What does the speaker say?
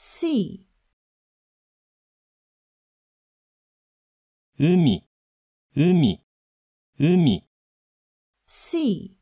sea 海海海 sea